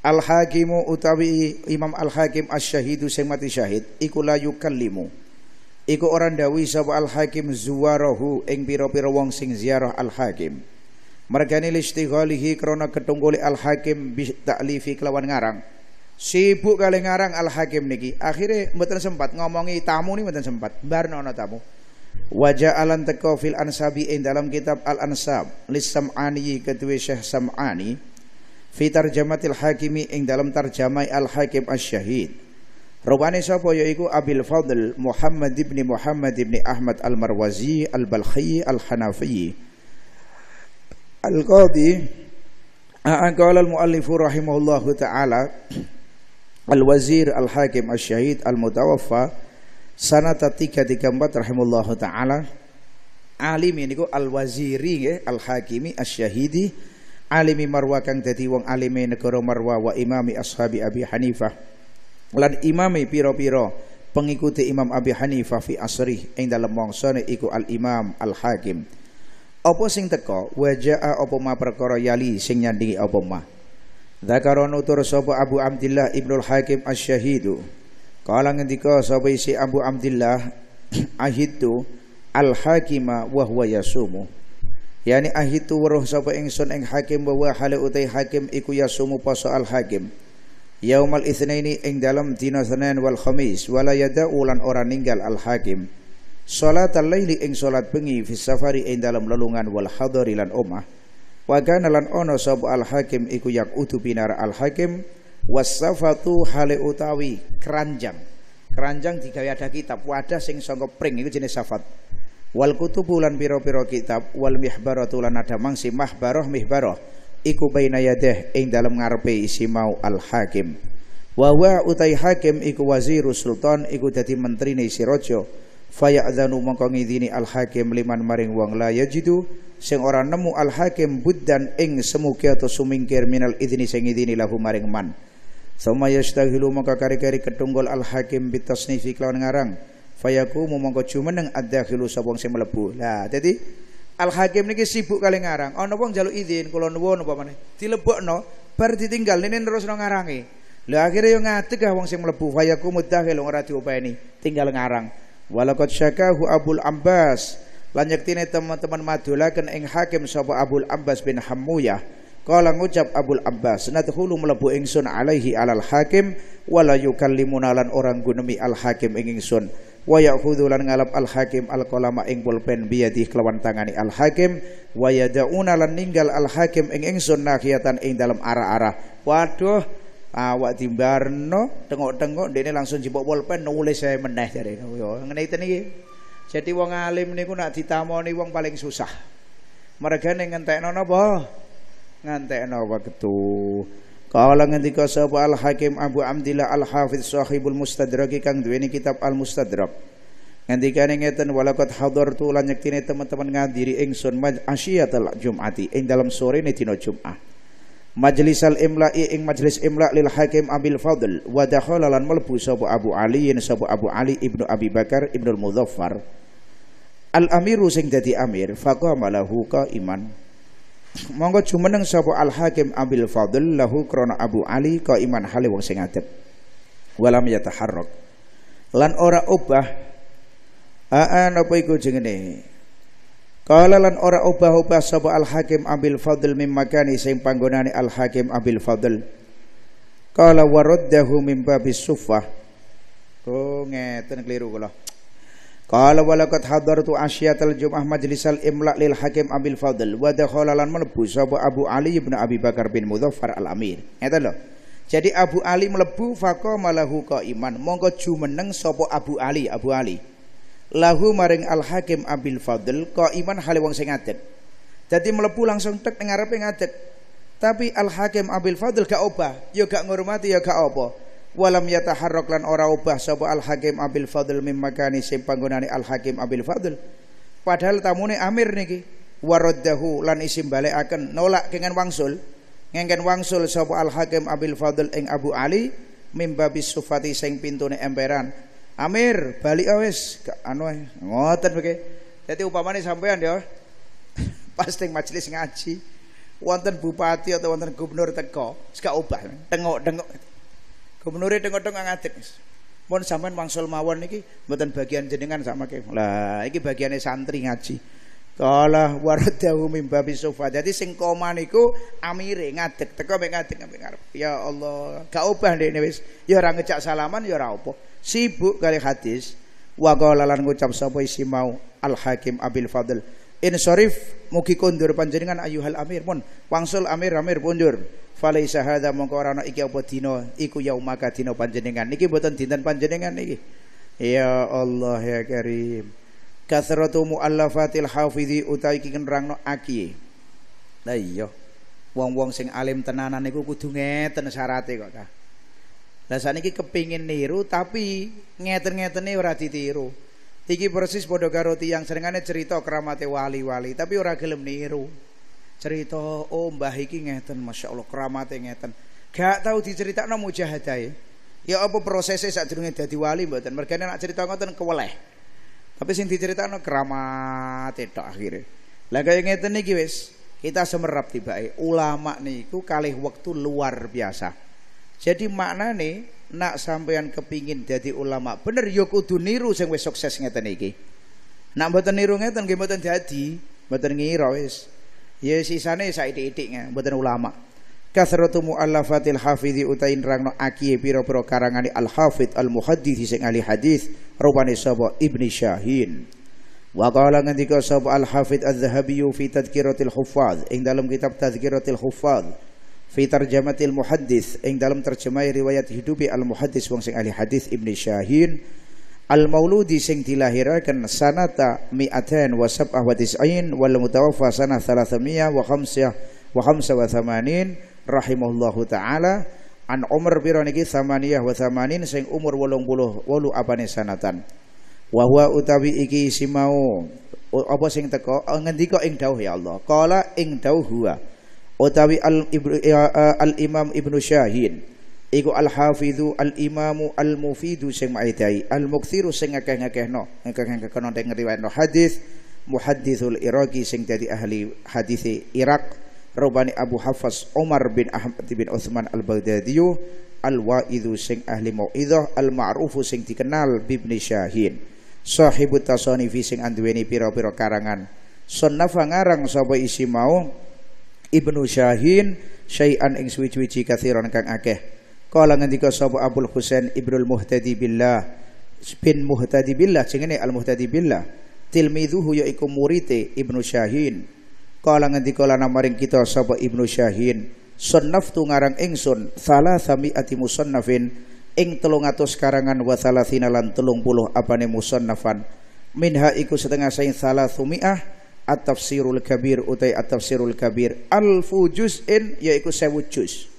Al Hakimu utawi Imam Al Hakim asy-Syahidu sing mati syahid iku la iku orang dawi sapa Al Hakim zuwarahu ing pira-pira wong sing ziarah Al Hakim mergani listighalihi krona ketungguli al hakim bi ta'lifi kelawan ngarang sibuk kali ngarang al hakim niki akhirnya mboten sempat ngomongi tamu nih mboten sempat bar ana tamu wajah alan teko fil ansabiin dalam kitab al ansab lisam ani kedua syekh sam'ani fi tarjamatil hakimi ing dalam tarjamai al hakim asyahid rubane sapa yaiku abil fadl muhammad ibni muhammad ibni ahmad al marwazi al balkhi al hanafi Al-Qadi Qala al-muallifu rahimahullahu ta'ala Al-Wazir Al-Hakim Al-Syahid Al-Mutawaffa Sanata 334 rahimahullahu ta'ala Alimi niku Al-Waziri Al-Hakimi Al-Syahidi Alimi marwakang kang wong alimi negara marwa wa imami ashabi Abi Hanifah lan imami piro-piro pengikuti Imam Abi Hanifah fi asrih ing dalam mongsone iku al-Imam Al-Hakim al hakim apa sing teka wa jaa apa ma perkara yali sing nyandingi apa ma Zakara nutur sapa Abu Abdullah Ibnu Hakim Asy-Syahidu kala ngendika sapa isi Abu Abdullah ahitu al-hakima wa huwa yasumu yani ahitu weruh sapa ingsun ing hakim bahwa hale utai hakim iku yasumu poso al-hakim yaumal itsnaini ing dalam dina Senin wal Khamis wala yada'u lan ora ninggal al-hakim salat al-laili ing salat bengi fi safari ing dalam lelungan wal hadari lan omah wa kana lan ono sab al-hakim iku yak utu al-hakim wasafatu hale utawi keranjang keranjang digawe ada kitab wadah sing sangka pring iku jenis safat wal kutubu lan pira-pira kitab wal mihbaratu lan ada mangsi mahbaroh mihbaroh iku baina yadeh ing dalam ngarepe isi mau al-hakim wa wa utai hakim iku waziru sultan iku dadi menterine si rojo faya'zanu mongko ngidini al hakim liman maring wong la yajidu sing ora nemu al hakim buddan ing semuke atau sumingkir minal idini sing idini lahu maring man sama yastahilu maka kari-kari ketunggol al hakim bitasnifi kelawan ngarang fayakumu mongko jumeneng ad-dakhilu sapa sing mlebu lah dadi al hakim niki sibuk kali ngarang ana wong njaluk izin kula nuwun apa meneh dilebokno bar ditinggal nene nerusno ngarange lah akhirnya yo ngadeg wong sing mlebu fayakumu dakhil ora diopeni tinggal ngarang Walakad syakahu Abul Ambas lan yektine teman-teman madulakan ing hakim sapa Abul Ambas bin Hammuyah kala ngucap Abul Ambas nadhulu melebu ingsun alaihi alal hakim wala limunalan orang gunemi al hakim ing ingsun wa ya'khudhu lan ngalap al hakim al qalama ing pulpen kelawan tangani al hakim wa yad'una lan ninggal al hakim ing ingsun nahiyatan ing dalam arah-arah waduh awak timbarno tengok-tengok dene langsung jebok bolpen, nulis saya meneh jare oh, yo iya, ngene iki niki jadi wong alim niku nak ditamoni wong paling susah mereka ning ngentekno napa ngantekno wektu Kala ngendika sapa Al Hakim Abu Amdila Al Hafiz Sahibul Mustadrak kang duweni kitab Al Mustadrak ngendikane ngeten walaqad hadartu lan nyektine teman-teman ngadiri ingsun masyiatal jumati ing dalam sore ne dina Jumat Majlis al-imla'i ing majlis imla' lil hakim abil fadl wa dakhala lan mlebu sapa Abu Ali sapa Abu Ali ibnu Abi Bakar ibnu Mudzaffar al amiru sing dadi amir faqama lahu qaiman monggo jumeneng sapa al hakim abil fadl lahu krana Abu Ali qaiman hale wong sing ngadeg walam yataharrak lan ora obah aa napa iku jenenge Qala lan ora obah-obah sapa Al Hakim Abil Fadl mim makani sing panggonane Al Hakim Abil Fadl. Qala waraddahu mim babis sufah. Oh ngeten keliru kula. Qala walakat hadartu asyiatal Jum'ah majlisal imla lil Hakim Abil Fadl wa dakhala lan mlebu sapa Abu Ali bin Abi Bakar bin Mudhaffar Al Amir. Ngeten lho. Jadi Abu Ali mlebu faqama lahu qaiman. Monggo jumeneng sapa Abu Ali, Abu Ali lahu maring al hakim abil fadl ko iman hale wong sing melepu dadi mlebu langsung tek ning ngarepe tapi al hakim abil fadl gak obah ya gak ngurmati ya gak apa walam yataharrak lan ora obah sapa al hakim abil fadl mim makani sing panggonane al hakim abil fadl padahal tamune amir niki waraddahu lan isim akan nolak dengan wangsul ngengken wangsul sapa al hakim abil fadl ing abu ali mimba bisufati sing pintune emperan Amir, balik ya wis. Anu ngoten beke. Dadi upamane sampean ya pas teng majelis ngaji wonten bupati atau wonten gubernur teko, sega ubah, tengok-tengok. Gubernure tengok-tengok ngadeg. Mun sampean wangsul mawon iki mboten bagian jenengan sama kek. Lah, iki bagiane santri ngaji. Qala waradahu min babi sofa. Jadi sing koma niku amire ngadeg teko mek ngadeg mek ngarep. Ya Allah, gak obah ndekne wis. Ya ora ngejak salaman ya ora apa. Sibuk kali hadis. Wa qala lan ngucap sapa isi mau Al Hakim Abil Fadl. Insorif mugi kondur panjenengan ayuhal amir pun wangsul amir amir pundur falaisa hadza mongko ora ana iki apa dina iku yaumaka dina panjenengan niki mboten dinten panjenengan niki ya Allah ya Karim kathratu muallafatil hafizi utawi iki rangno aki la iya wong-wong sing alim tenanan niku kudu ngeten syarate kok ta lah saniki kepingin niru tapi ngeten-ngetene ora ditiru iki persis padha karo tiyang senengane cerita keramate wali-wali tapi ora gelem niru cerita oh mbah iki ngeten Masya Allah keramate ngeten gak tau diceritakno mujahadae ya apa prosesnya saat dadi wali mboten mergane nak cerita ngoten keweleh tapi sing diceritakno keramat tok akhire. Lah kaya ngeten iki wis kita semerap tiba-tiba ulama niku kalih waktu luar biasa. Jadi makna nih nak sampean kepingin jadi ulama bener yo ya kudu niru sing wis sukses ngeten iki. Nak mboten niru ngeten nggih mboten dadi, mboten ngira wis. Ya sisane saiki itik-itik mboten ulama. kathratu mu'allafatil hafidhi utain rangno akiye piro-piro karangani al-hafidh al-muhaddithi sing ahli hadis rupani sopo ibni syahin wa qala ngendika sopo al-hafidh Al zahabi fi tadhkiratil huffaz ing dalam kitab tadhkiratil huffaz fi tarjamatil muhaddith ing dalam terjemah riwayat hidupi al-muhaddith wong sing ahli hadis ibni syahin Al-Mauludi sing dilahirkan sanata mi'atan wa sab'ah wa tis'ain wal mutawaffa sanah thalathamiyah wa khamsah wa khamsah wa thamanin rahimahullahu taala an Umar pira niki samaniyah wa samanin sing umur wolu apane sanatan. Wa huwa utawi iki simau apa sing teko eh, ngendika ing dawuh ya Allah. Qala ing dawuh huwa utawi al, ya, eh, al Imam Ibnu Syahin iku al hafidhu al imamu al mufidu sing maidai al mukthiru sing akeh-akehno akeh-akehno nek ngriwayatno hadis muhaddithul iraqi sing dadi ahli hadis Irak Robani Abu Hafas Umar bin Ahmad bin Uthman al Baghdadiu al Waidu sing ahli idoh Al-Ma'rufu sing dikenal Bibni Syahin Sahibu tasanifi sing anduweni piro-piro karangan Sunnafa ngarang sapa isi mau Ibnu Syahin Syai'an ing suwi-wiji kathiran kang akeh Kala ngendika sapa Abdul Husain Ibnul Muhtadi Billah Bin Muhtadi Billah Sing ini Al-Muhtadi Billah Tilmidhuhu yaiku murite Ibnu Syahin Kala ngendika lana maring kita sapa Ibnu Syahin, sunnaftu ngarang ingsun salasami ati musannafin ing 300 karangan wa salasina lan 30 apane musannafan. Minha iku setengah saing salasumiah at-tafsirul kabir utai at-tafsirul kabir alfu juz'in yaiku sewu juz.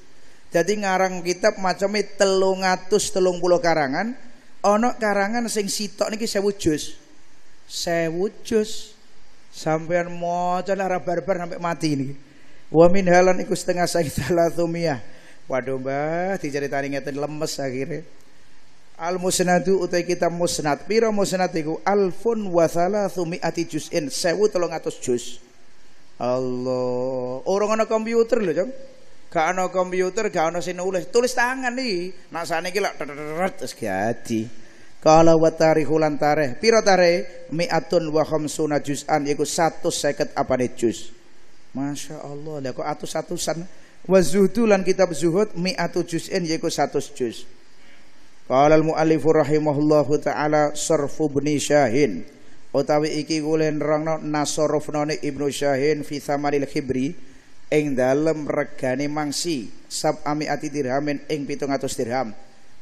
Jadi ngarang kitab macamnya telung atus telung puluh karangan. onok karangan sing sitok niki sewu juz. Sewu juz. Sampean mau nek ora barbar sampai mati ini. Wa min halan iku setengah saithalathumiyah. Waduh Mbah, diceritani ngeten lemes akhirnya. Al musnadu utai kita musnad. Piro musnad iku alfun wa salathumi'ati juz'in, 1300 juz. Allah, orang ana komputer loh, Jang. Gak ana komputer, gak ana sini nulis, tulis tangan nih. Nak saniki lak terus gadi. Kala wa tarihulan tareh. Piro tareh? Mi'atun wa khamsuna juz'an. Iku satu seket apa nih juz. Masya Allah. Lah kok atus-atusan. Wa zuhdulan kitab zuhud mi'atu juz'in. Iku satu juz. Kala al-mu'allifu rahimahullahu ta'ala sarfu bni syahin. Utawi iki kule nerangno nasorofnone ibnu syahin fi thamaril khibri. Ing dalem regani mangsi. sab ami ati dirhamin ing pitung atus dirham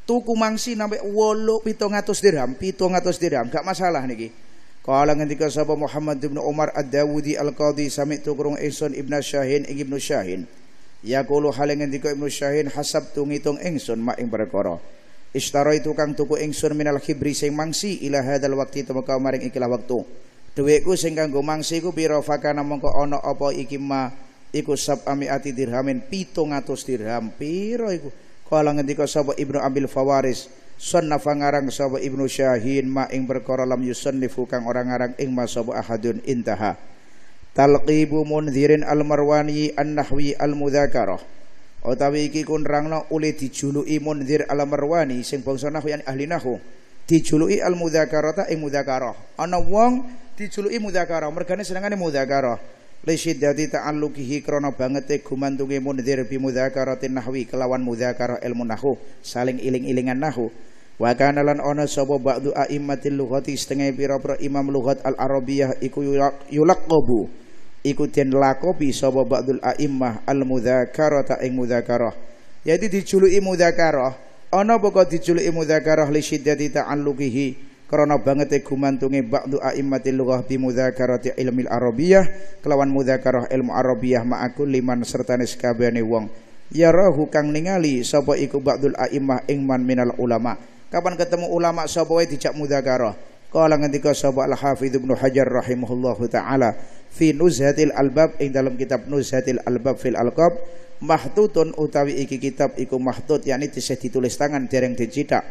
tuku mangsi nampe wolo pitung atus dirham pitung atus dirham gak masalah niki Kala ngendika sapa Muhammad ibnu Umar Ad-Dawudi Al-Qadhi samit tukurung Ihsan Ibnu Syahin Ibnu Syahin Yaqulu hale ngendika Ibnu Syahin hasab tu ngitung ingsun mak ing perkara Ishtara itu kang tuku ingsun minal khibri sing mangsi ila waktu itu temeka maring ikilah waktu Dhuwitku sing kanggo mangsi ku birofaka fakana mongko ono apa ikima iku sab ati dirhamin 700 dirham pira iku Kala ngendika sapa Ibnu Abil Fawaris Sannafa ngarang sapa Ibnu Syahin ma ing perkara lam yusannifu kang orang ngarang ing ma sapa ahadun intaha Talqibu Munzirin Al-Marwani An-Nahwi Al-Mudzakarah utawi iki kun rangna oleh dijuluki Munzir Al-Marwani sing bangsa nahwi ahli nahwu dijuluki Al-Mudzakarah ta ing mudzakarah ana wong dijuluki mudzakarah mergane senengane mudzakarah li syiddati ta'alluqihi krana bangete gumantunge mundir bi mudzakaratin nahwi kelawan mudzakarah ilmu nahu saling iling-ilingan nahu wa kana lan ana sapa ba'du a'immatil lughati setengah pira-pira imam lughat al arabiyah iku yulaqabu iku den lakobi sapa ba'dul a'immah al mudzakarata ing mudzakarah yaitu dijuluki mudzakarah ana apa dijuluki mudzakarah li syiddati ta'alluqihi karena banget ya gumantunge ba'du a'immatil lughah bi mudzakarati ilmil arabiyah kelawan mudzakarah ilmu arabiyah aku liman sertane sakabehane wong yarahu kang ningali sapa iku ba'dul a'immah ingman minal ulama kapan ketemu ulama sapa wae dijak mudzakarah Kala ngendika sapa Al Hafidz Ibnu Hajar rahimahullahu taala fi Nuzhatil Albab ing dalam kitab Nuzhatil Albab fil Alqab mahtutun utawi iki kitab iku mahtut yakni disih ditulis tangan dereng dicitak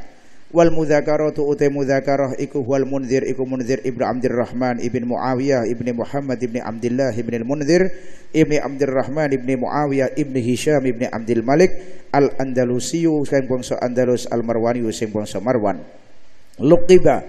wal mudzakaratu uta mudzakarah iku wal munzir iku munzir ibnu Rahman ibn muawiyah ibni muhammad ibni Abdullah ibn al munzir ibni Rahman ibni muawiyah ibni hisham ibni abdul malik al andalusiyu sing bangsa andalus al marwani sing bangsa marwan luqiba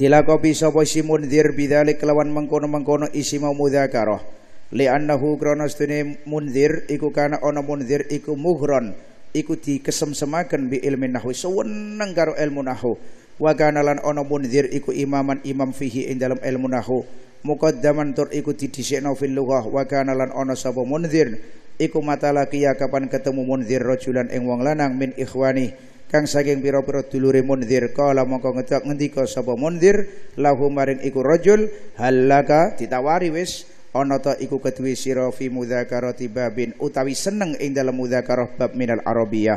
dilakopi sapa si munzir bidzalik kelawan mengkono-mengkono isi mau mudzakarah li'annahu annahu dene munzir iku kana ana munzir iku muhron iku dikesemsemaken bi ilmu nahu seweneng karo ilmu nahwu wa kana lan ana munzir iku imaman imam fihi ing dalam ilmu nahwu muqaddaman tur iku didhisikno fil lughah wa kana lan ana sapa munzir iku kapan ketemu munzir rajulan ing wong lanang min ikhwani kang saking pira-pira dulure munzir kala mongko ngedak ngendika sapa munzir lahu maring iku rajul halaka ditawari wis Anata iku kedue sira fi mudzakarati babin utawi seneng ing dalam mudzakarah bab minal arabiyah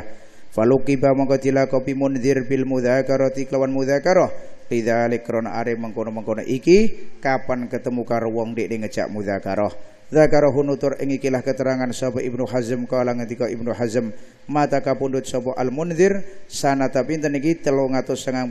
falukiba mongko dilakopi mundzir bil mudzakarati kelawan mudzakarah bidzalik kron are mengkono-mengkono iki kapan ketemu karo wong dek ngejak mudzakarah Zakaroh hunutur ing ikilah keterangan sapa Ibnu Hazm kala ngendika Ibnu Hazm mata kapundhut sapa Al Munzir sanata pinten iki 393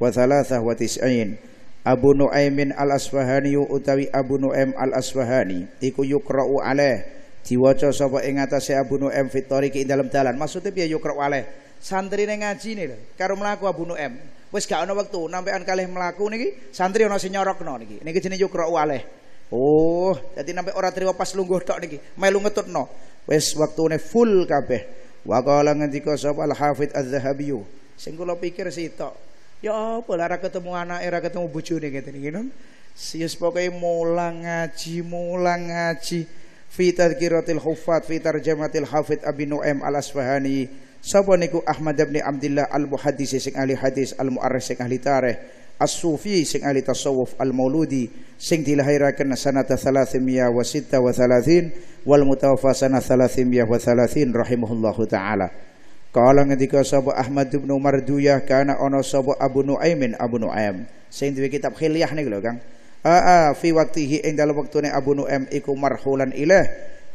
wa 93 Abu Nuaimin al Aswahani utawi Abu Nuaim al-Asfahani iku yuqra'u alaih diwaca sapa ing atase Abu Nuaim fitoriki ke dalam dalan maksudnya piye yuqra'u alaih santrine ngaji nih karo mlaku Abu Nuaim wis gak ana wektu nampean kalih mlaku niki santri ana sing nyorokno niki niki jenenge yuqra'u alaih oh dadi nampe ora triwa pas lungguh tok niki melu ngetutno wis wektune full kabeh wa qala ngendika sapa al-Hafidz Az-Zahabi sing kula pikir sitok Ya apa lah ketemu anak era ketemu bojo nih gitu nih kan. Sius pokoknya mulang ngaji mulang ngaji. Fitar kiratil hufat fitar jamatil hafid abinu m al asfahani. Sapa niku Ahmad bin Abdullah al muhaddis sing ahli hadis al muarres sing ahli tarikh as sufi sing ahli tasawuf al mauludi sing dilahirakan sanata thalathimia wa sitta wa thalathin wal mutawafa sanata ya wa thalathin rahimahullahu ta'ala. Kala ngendika sapa Ahmad bin Umar Duyah kana ana sapa Abu Nuaimin Abu Nuaim sing duwe kitab Khilyah niku lho Kang. Aa fi waqtihi ing dalem wektune Abu Nuaim iku marhulan ilah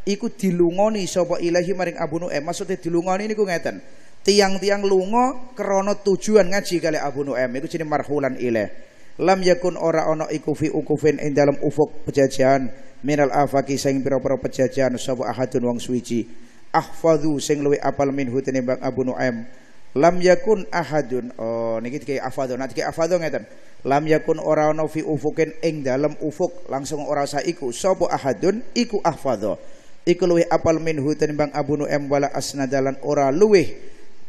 iku dilungoni sapa ilahi maring Abu Nuaim maksudnya dilungoni niku ngeten. Tiang-tiang lunga krana tujuan ngaji kali Abu Nuaim iku jenenge marhulan ilah. Lam yakun ora ana iku fi ukufin ing dalem ufuk pejajahan minal afaki sing pira-pira pejajahan sapa ahadun wong suwiji ahfadhu sing luwih apal minhu tinimbang Abu Nuaim lam yakun ahadun oh niki dikei afadhu nanti dikei afadhu ngeten lam yakun ora ana fi ufukin ing dalem ufuk langsung ora iku sapa ahadun iku ahfadhu iku luwih apal minhu tinimbang Abu Nuaim wala asnadalan ora luwih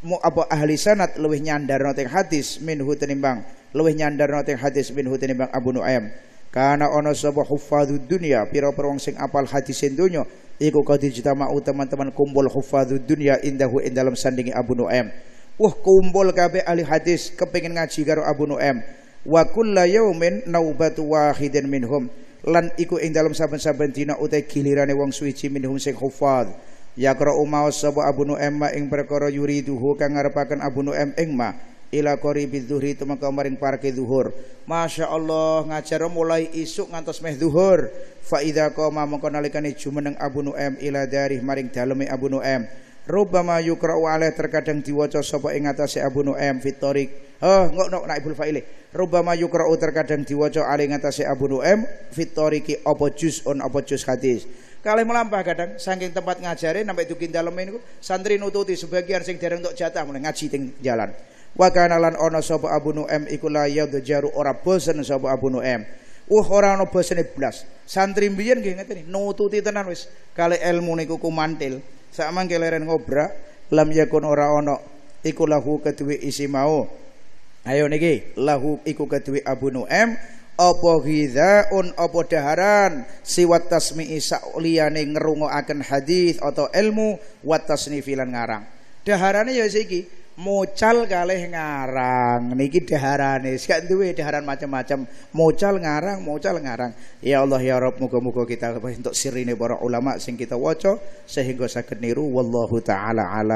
mu apa ahli sanad luwih nyandarno teng hadis minhu tinimbang luwih nyandarno teng hadis minhu tinimbang Abu Nuaim karena ono sapa hufadu dunia, pira perwong sing apal hadis donya iku qad ijtama'u teman-teman kumpul huffazud dunia indahu indalam sandingi Abu Nu'aim wah kumpul kabe ahli hadis kepengen ngaji karo Abu Nu'aim wa kullu yaumin naubatu wahidin minhum lan iku indalam dalam saben-saben dina utai gilirane wong suci minhum sing huffaz yaqra'u maos sapa Abu Nu'aim ing perkara yuriduhu kang ngarepaken Abu Nu'aim ing ma ila qaribi dzuhri tumeka maring parke zuhur Masya Allah ngajar mulai isuk ngantos meh zuhur fa idza qama mengko nalikane jumeneng Abu Nuaim ila darih maring daleme Abu Nuaim Ruba yukra'u alaih terkadang diwaca sapa ing atase Abu Nuaim fitorik Oh ngok nok naibul faile Rubama yukra'u terkadang diwaca alaih ing atase Abu Nuaim fitoriki apa juz on apa juz hadis Kali melampah kadang saking tempat ngajare sampai dukin daleme niku santri nututi sebagian sing dereng tok jatah mulai ngaji teng jalan wa kana lan ana sapa Abu Nu'aim iku la yadjaru ora bosen sapa Abu Nu'aim uh ora ana bosene blas santri mbiyen nggih ngeten nututi tenan wis kale ilmu niku kumantil sak mangke leren ngobrak lam yakun ora ana iku lahu kedue isi mau ayo niki lahu iku kedue Abu Nu'aim apa ghizaun apa daharan siwat tasmi'i sak liyane ngrungokaken hadis atau ilmu wa tasnifi ngarang daharane ya siki Mocal kalih ngarang niki daharane sak duwe daharan macam-macam mocal ngarang mocal ngarang ya Allah ya Rabb muga-muga kita untuk sirine para ulama sing kita waca sehingga saged niru wallahu taala alam